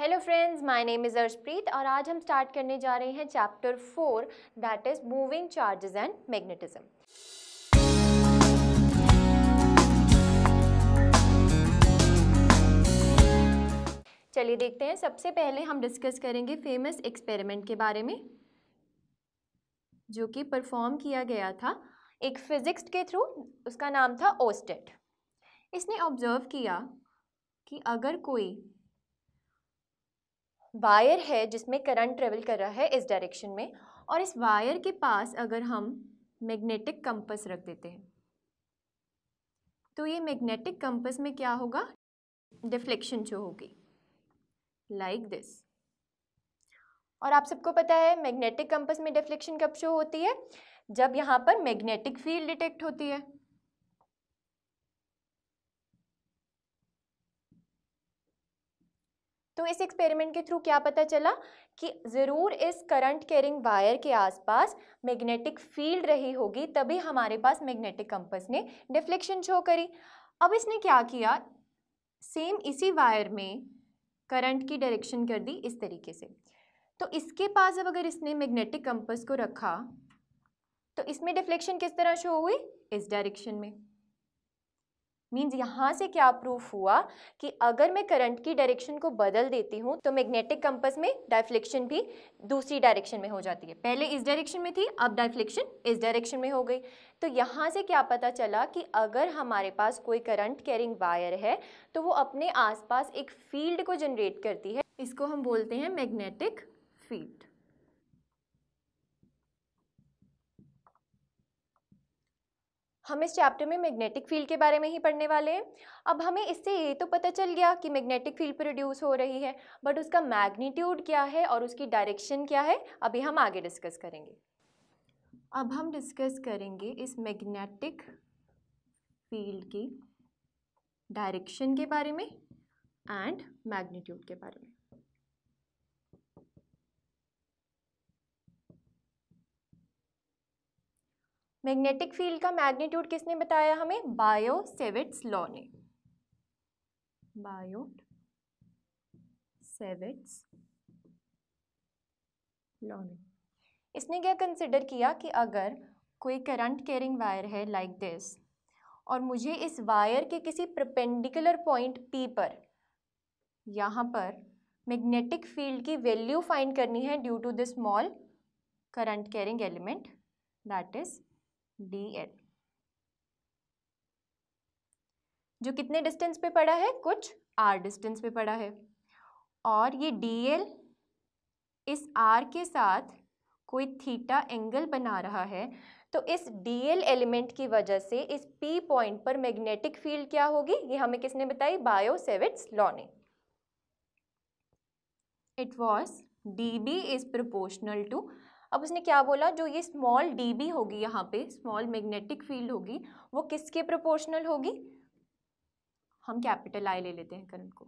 hello friends my name is Arshpreet और आज हम स्टार्ट करने जा रहे हैं chapter four that is moving charges and magnetism चलिए देखते हैं सबसे पहले हम डिस्कस करेंगे फेमस एक्सपेरिमेंट के बारे में जो कि परफॉर्म किया गया था एक फिज़िक्स के थ्रू उसका नाम था ओस्टेट इसने ऑब्ज़र्व किया कि अगर कोई वायर है जिसमें करंट ट्रेवल कर रहा है इस डायरेक्शन में और इस वायर के पास अगर हम मैग्नेटिक कंपस रख देते हैं तो ये मैग्नेटिक कंपस में क्या होगा डिफ्लेक्शन जो होगी लाइक दिस और आप सबको पता है मैग्नेटिक कंपस में डिफ्लेक्शन कब शो होती है जब यहाँ पर मैग्नेटिक फील्ड डिटेक्ट होती है तो इस एक्सपेरिमेंट के थ्रू क्या पता चला कि ज़रूर इस करंट कैरिंग वायर के आसपास मैग्नेटिक फील्ड रही होगी तभी हमारे पास मैग्नेटिक कंपस ने डिफ्लेक्शन शो करी अब इसने क्या किया सेम इसी वायर में करंट की डायरेक्शन कर दी इस तरीके से तो इसके पास अब अगर इसने मैग्नेटिक कंपस को रखा तो इसमें डिफ्लेक्शन किस तरह शो हुई इस डायरेक्शन में मीन्स यहाँ से क्या प्रूफ हुआ कि अगर मैं करंट की डायरेक्शन को बदल देती हूँ तो मैग्नेटिक कंपस में डायफ्लेक्शन भी दूसरी डायरेक्शन में हो जाती है पहले इस डायरेक्शन में थी अब डायफ्लेक्शन इस डायरेक्शन में हो गई तो यहाँ से क्या पता चला कि अगर हमारे पास कोई करंट कैरिंग वायर है तो वो अपने आसपास एक फील्ड को जनरेट करती है इसको हम बोलते हैं मैग्नेटिक फील्ड हम इस चैप्टर में मैग्नेटिक फील्ड के बारे में ही पढ़ने वाले हैं अब हमें इससे ये तो पता चल गया कि मैग्नेटिक फील्ड प्रोड्यूस हो रही है बट उसका मैग्नीट्यूड क्या है और उसकी डायरेक्शन क्या है अभी हम आगे डिस्कस करेंगे अब हम डिस्कस करेंगे इस मैग्नेटिक फील्ड की डायरेक्शन के बारे में एंड मैग्नीट्यूड के बारे में मैग्नेटिक फील्ड का मैग्नीट्यूड किसने बताया हमें बायो सेविट्स लॉ ने बायो सेविट्स लॉ ने इसने क्या कंसिडर किया कि अगर कोई करंट कैरिंग वायर है लाइक like दिस और मुझे इस वायर के किसी प्रपेंडिकुलर पॉइंट पी पर यहाँ पर मैग्नेटिक फील्ड की वैल्यू फाइंड करनी है due to this small current carrying element that is d l जो कितने डिस्टेंस पे पड़ा है कुछ आर डिस्टेंस पे पड़ा है और ये डी एल इस आर के साथ कोई थीटा एंगल बना रहा है तो इस डी एल एलिमेंट की वजह से इस पी पॉइंट पर मैग्नेटिक फील्ड क्या होगी ये हमें किसने बताई बायो सेविट्स लॉ ने it was d B is proportional to अब उसने क्या बोला जो ये स्मॉल डी होगी यहाँ पे स्मॉल मैग्नेटिक फील्ड होगी वो किसके प्रोपोर्शनल होगी हम कैपिटल आई ले लेते हैं करंट को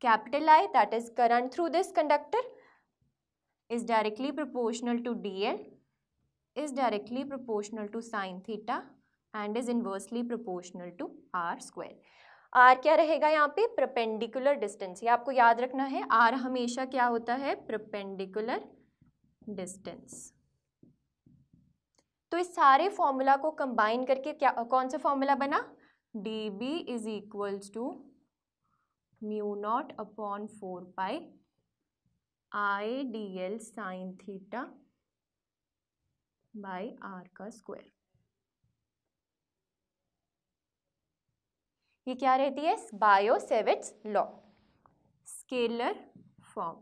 capital I that is current through this conductor is directly proportional to d l is directly proportional to sine theta and is inversely proportional to r square r क्या रहेगा यहाँ पे perpendicular distance ये आपको याद रखना है आर हमेशा क्या होता है प्रपेंडिकुलर डिस्टेंस तो इस सारे फॉर्मूला को कंबाइन करके क्या कौन सा फॉर्मूला बना d B is equals to mu naught upon four pi I d l sine theta by r का स्क्वायर ये क्या रहती है बायोसेविट्स लॉ स्केलर फॉर्म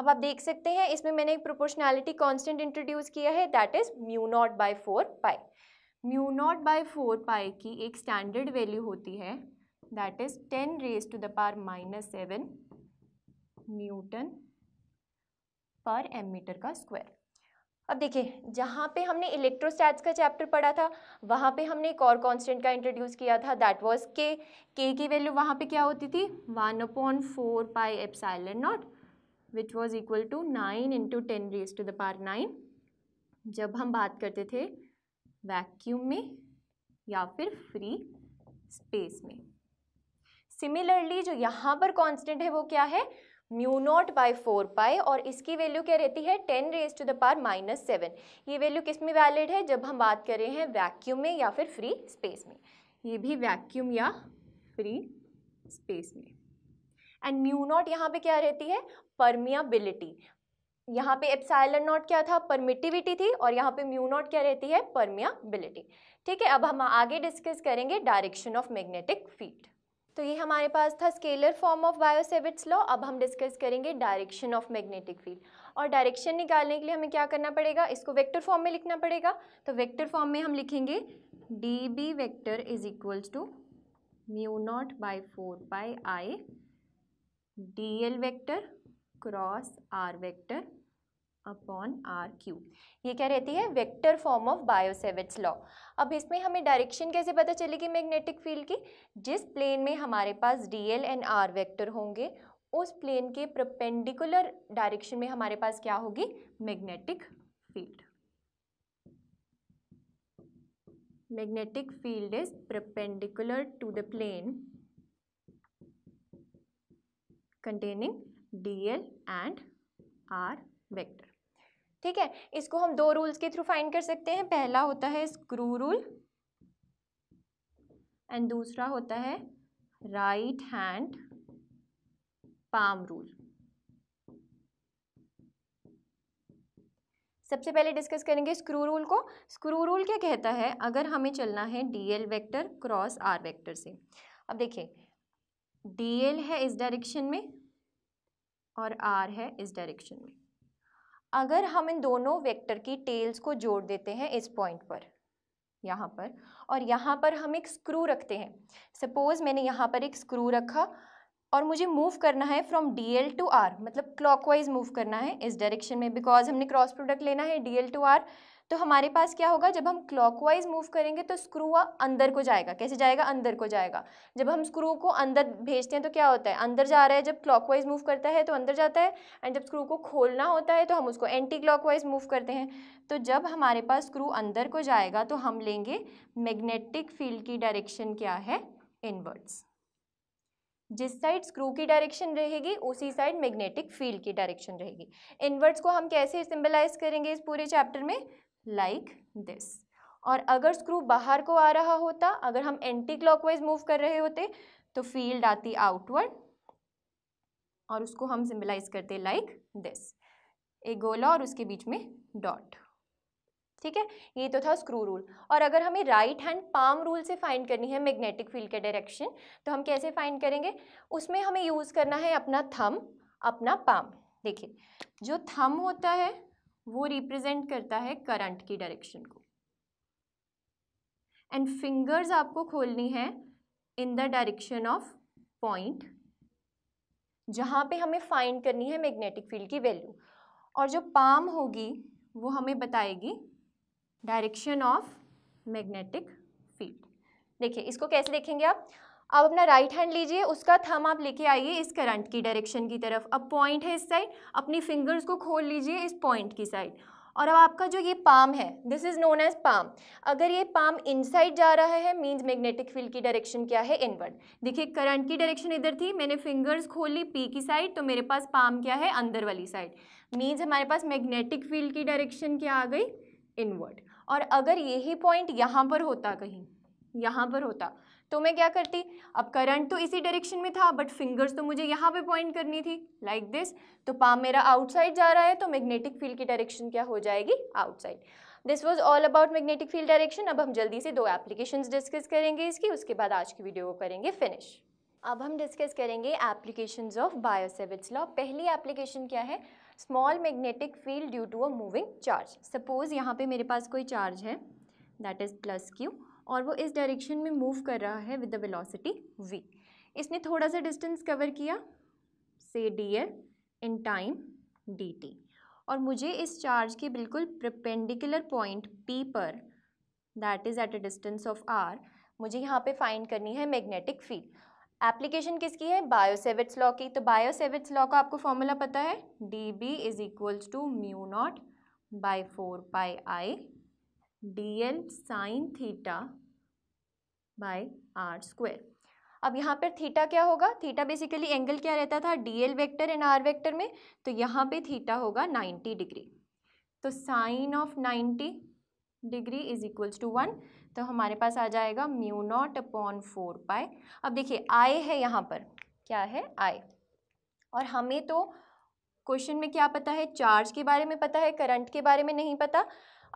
अब आप देख सकते हैं इसमें मैंने एक प्रोपोर्शनैलिटी कांस्टेंट इंट्रोड्यूस किया है that is mu naught by four pi mu naught by four pi की एक स्टैंडर्ड वैल्यू होती है that is ten raise to the power minus seven newton per m metre का स्क्वायर अब देखिए जहाँ पे हमने इलेक्ट्रोस्टैट्स का चैप्टर पढ़ा था वहाँ पे हमने एक और कांस्टेंट का इंट्रोड्यूस किया था दैट वाज के के की वैल्यू वहाँ पे क्या होती थी one upon four pi epsilon naught which was equal to nine into ten raise to the power nine जब हम बात करते थे वैक्यूम में या फिर फ्री स्पेस में सिमिलरली जो यहाँ पर कॉन्स्टेंट है वो क्या है mu naught by four pi और इसकी वैल्यू क्या रहती है ten raise to the power minus seven ये वैल्यू किस में वैलिड है जब हम बात कर रहे हैं वैक्यूम में या फिर फ्री स्पेस में ये भी वैक्यूम या फ्री स्पेस में एंड म्यू नॉट यहाँ पे क्या रहती है परमियाबिलिटी यहाँ पे एप्साइलन नॉट क्या था परमिटिविटी थी और यहाँ पे म्यू नॉट क्या रहती है परमियाबिलिटी ठीक है अब हम आगे डिस्कस करेंगे डायरेक्शन ऑफ मैग्नेटिक फील्ड तो ये हमारे पास था scalar form of Biot Savart's law अब हम डिस्कस करेंगे डायरेक्शन ऑफ मैग्नेटिक फील्ड और डायरेक्शन निकालने के लिए हमें क्या करना पड़ेगा इसको वेक्टर फॉर्म में लिखना पड़ेगा तो वेक्टर फॉर्म में हम लिखेंगे d B vector is equals to mu naught by four by I d l vector cross r vector upon r cube ये क्या रहती है vector form of Biot Savart's law अब इसमें हमें डायरेक्शन कैसे पता चलेगी मैग्नेटिक फील्ड की जिस प्लेन में हमारे पास d l and r vector होंगे उस प्लेन के प्रपेंडिकुलर डायरेक्शन में हमारे पास क्या होगी magnetic field magnetic field is perpendicular to the plane containing d l and r vector ठीक है इसको हम दो रूल्स के थ्रू फाइंड कर सकते हैं पहला होता है स्क्रू रूल एंड दूसरा होता है राइट हैंड पाम रूल सबसे पहले डिस्कस करेंगे स्क्रू रूल को स्क्रू रूल क्या कहता है अगर हमें चलना है d l vector cross r vector से अब देखिए डी एल है इस डायरेक्शन में और आर है इस डायरेक्शन में अगर हम इन दोनों वेक्टर की टेल्स को जोड़ देते हैं इस पॉइंट पर यहाँ पर और यहाँ पर हम एक स्क्रू रखते हैं सपोज़ मैंने यहाँ पर एक स्क्रू रखा और मुझे मूव करना है from d l to r मतलब क्लॉकवाइज मूव करना है इस डायरेक्शन में बिकॉज हमने क्रॉस प्रोडक्ट लेना है डी एल टू आर तो हमारे पास क्या होगा जब हम क्लॉकवाइज मूव करेंगे तो स्क्रू अंदर को जाएगा कैसे जाएगा अंदर को जाएगा जब हम स्क्रू को अंदर भेजते हैं तो क्या होता है अंदर जा रहा है जब क्लॉकवाइज मूव करता है तो अंदर जाता है एंड जब स्क्रू को खोलना होता है तो हम उसको एंटी क्लॉकवाइज मूव करते हैं तो जब हमारे पास स्क्रू अंदर को जाएगा तो हम लेंगे मैग्नेटिक फील्ड की डायरेक्शन क्या है इनवर्ड्स जिस साइड स्क्रू की डायरेक्शन रहेगी उसी साइड मैग्नेटिक फील्ड की डायरेक्शन रहेगी इनवर्ड्स को हम कैसे सिंबलाइज करेंगे इस पूरे चैप्टर में लाइक दिस और अगर स्क्रू बाहर को आ रहा होता अगर हम एंटी क्लॉकवाइज मूव कर रहे होते तो फील्ड आती आउटवर्ड और उसको हम सिम्बलाइज करते लाइक दिस एक गोला और उसके बीच में डॉट ठीक है ये तो था स्क्रू रूल और अगर हमें राइट हैंड पाम रूल से फाइंड करनी है मैग्नेटिक फील्ड के डायरेक्शन तो हम कैसे फाइंड करेंगे उसमें हमें यूज़ करना है अपना थम अपना पाम देखिए जो थम होता है वो रिप्रेजेंट करता है करंट की डायरेक्शन को एंड फिंगर्स आपको खोलनी है in the direction of point जहाँ पे हमें फाइंड करनी है मैग्नेटिक फील्ड की वैल्यू और जो पाम होगी वो हमें बताएगी डायरेक्शन ऑफ मैग्नेटिक फील्ड देखिए इसको कैसे देखेंगे आप आप अपना राइट हैंड लीजिए उसका थम आप लेके आइए इस करंट की डायरेक्शन की तरफ अब पॉइंट है इस साइड अपनी फिंगर्स को खोल लीजिए इस पॉइंट की साइड और अब आपका जो ये पाम है this is known as palm अगर ये पाम इनसाइड जा रहा है मींस मैग्नेटिक फील्ड की डायरेक्शन क्या है इनवर्ड देखिए करंट की डायरेक्शन इधर थी मैंने फिंगर्स खोल ली पी की साइड तो मेरे पास पाम क्या है अंदर वाली साइड मींस हमारे पास मैग्नेटिक फील्ड की डायरेक्शन क्या आ गई इनवर्ड और अगर यही पॉइंट यहाँ पर होता कहीं यहाँ पर होता तो मैं क्या करती अब करंट तो इसी डायरेक्शन में था बट फिंगर्स तो मुझे यहाँ पे पॉइंट करनी थी लाइक like दिस तो पाम मेरा आउटसाइड जा रहा है तो मैग्नेटिक फील्ड की डायरेक्शन क्या हो जाएगी outside this was all about magnetic field direction अब हम जल्दी से दो एप्लीकेशन डिस्कस करेंगे इसकी उसके बाद आज की वीडियो को करेंगे फिनिश अब हम डिस्कस करेंगे एप्लीकेशन ऑफ बायोसेविट्स लॉ पहली एप्लीकेशन क्या है small magnetic field due to a moving charge suppose यहाँ पे मेरे पास कोई चार्ज है दैट इज़ प्लस क्यू और वो इस डायरेक्शन में मूव कर रहा है विद द वेलोसिटी वी इसने थोड़ा सा डिस्टेंस कवर किया से d dl in time t और मुझे इस चार्ज के बिल्कुल प्रपेंडिकुलर पॉइंट पी पर that is at a distance of r मुझे यहाँ पे फाइंड करनी है मैग्नेटिक फील्ड एप्लीकेशन किसकी है बायोसेविट्स लॉ की तो बायोसेविट्स लॉ का आपको फॉर्मूला पता है d B is equals to mu naught by four pi I d l sine theta by r square अब यहाँ पर थीटा क्या होगा थीटा बेसिकली एंगल क्या रहता था d l vector and r vector में तो यहाँ पे थीटा होगा नाइन्टी डिग्री तो sine of ninety degree is equals to one तो हमारे पास आ जाएगा mu naught upon four pi अब देखिए आई है यहाँ पर क्या है आई और हमें तो क्वेश्चन में क्या पता है चार्ज के बारे में पता है करंट के बारे में नहीं पता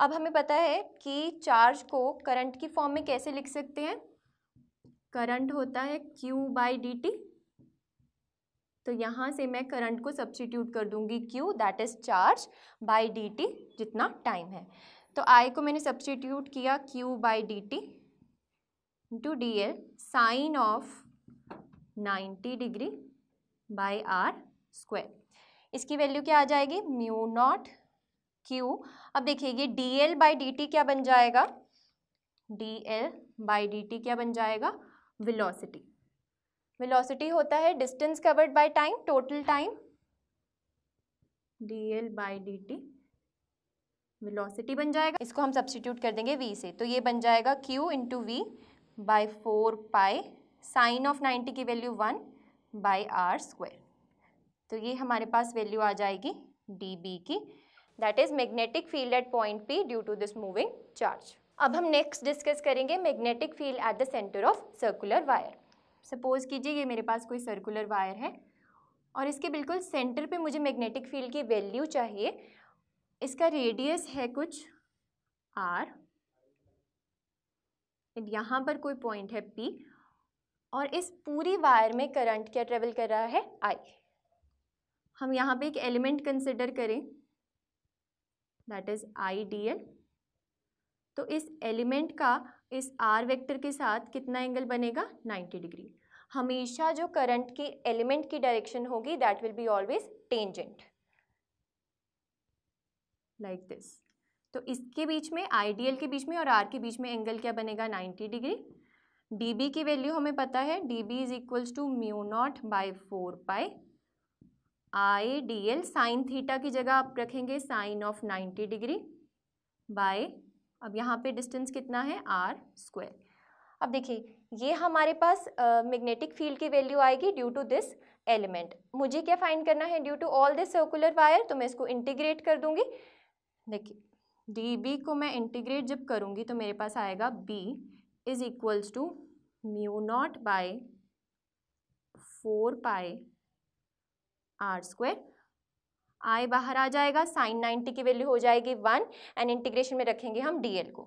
अब हमें पता है कि चार्ज को करंट की फॉर्म में कैसे लिख सकते हैं करंट होता है Q बाई डी टी तो यहाँ से मैं करंट को सब्सटीट्यूट कर दूंगी Q that is charge by d t जितना टाइम है तो I को मैंने सब्सिट्यूट किया Q by d t into d l sine of 90 degree by r square इसकी वैल्यू क्या आ जाएगी म्यू नॉट क्यू अब देखिए ये d l by d t क्या बन जाएगा d l by d t क्या बन जाएगा वेलोसिटी वेलोसिटी होता है distance covered by time total time D l by d t velocity बन जाएगा इसको हम सब्सटीट्यूट कर देंगे वी से तो ये बन जाएगा q into v by four pi sine of ninety की value one by r square तो ये हमारे पास वैल्यू आ जाएगी डी बी की that is magnetic field at point P due to this moving charge अब हम नेक्स्ट डिस्कस करेंगे magnetic field at the centre of circular wire suppose कीजिए ये मेरे पास कोई सर्कुलर वायर है और इसके बिल्कुल सेंटर पे मुझे मैग्नेटिक फील्ड की वैल्यू चाहिए इसका रेडियस है कुछ आर यहाँ पर कोई पॉइंट है पी और इस पूरी वायर में करंट क्या ट्रेवल कर रहा है आई हम यहाँ पे एक एलिमेंट कंसिडर करें that is I d l तो इस एलिमेंट का इस आर वेक्टर के साथ कितना एंगल बनेगा 90 डिग्री हमेशा जो करंट की एलिमेंट की डायरेक्शन होगी that will be always tangent like this तो इसके बीच में आईडीएल के बीच में और आर के बीच में एंगल क्या बनेगा 90 डिग्री डीबी की वैल्यू हमें पता है d B is equals to mu naught by four pi I d l sine theta की जगह आप रखेंगे साइन ऑफ 90 डिग्री बाय अब यहाँ पे डिस्टेंस कितना है आर स्क्वायर अब देखिए ये हमारे पास मैग्नेटिक uh, फील्ड की वैल्यू आएगी ड्यू टू दिस एलिमेंट मुझे क्या फाइंड करना है due to all this circular wire तो मैं इसको इंटीग्रेट कर दूंगी देखिए डी बी को मैं इंटीग्रेट जब करूँगी तो मेरे पास आएगा B is equals to mu naught by four pi r square I बाहर आ जाएगा साइन नाइन्टी की वैल्यू हो जाएगी वन एंड इंटीग्रेशन में रखेंगे हम डीएल को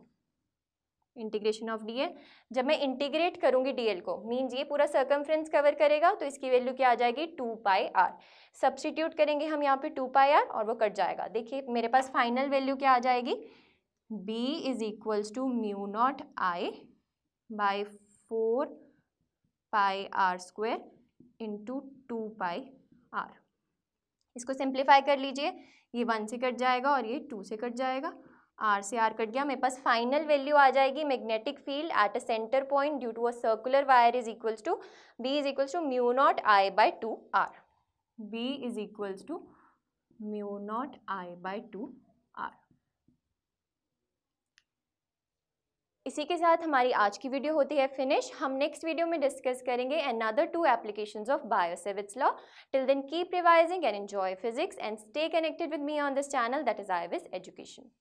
इंटीग्रेशन ऑफ डीएल जब मैं इंटीग्रेट करूंगी डीएल को मीन्स ये पूरा सर्कमफ्रेंस कवर करेगा तो इसकी वैल्यू क्या आ जाएगी टू पाई आर सब्सटीट्यूट करेंगे हम यहाँ पे टू पाई आर और वो कट जाएगा देखिए मेरे पास फाइनल वैल्यू क्या आ जाएगी b is equals to mu naught I by four pi r square into two pi r इसको सिंप्लीफाई कर लीजिए ये वन से कट जाएगा और ये टू से कट जाएगा आर से आर कट गया मेरे पास फाइनल वैल्यू आ जाएगी magnetic field at a centre point due to a circular wire is equals to B is equals to mu naught I by two r B is equals to mu naught I by two इसी के साथ हमारी आज की video होती है finish हम next video में डिस्कस करेंगे another two application of Biot Savart's law till then keep revising and enjoy physics and stay connected with me on this channel that is I education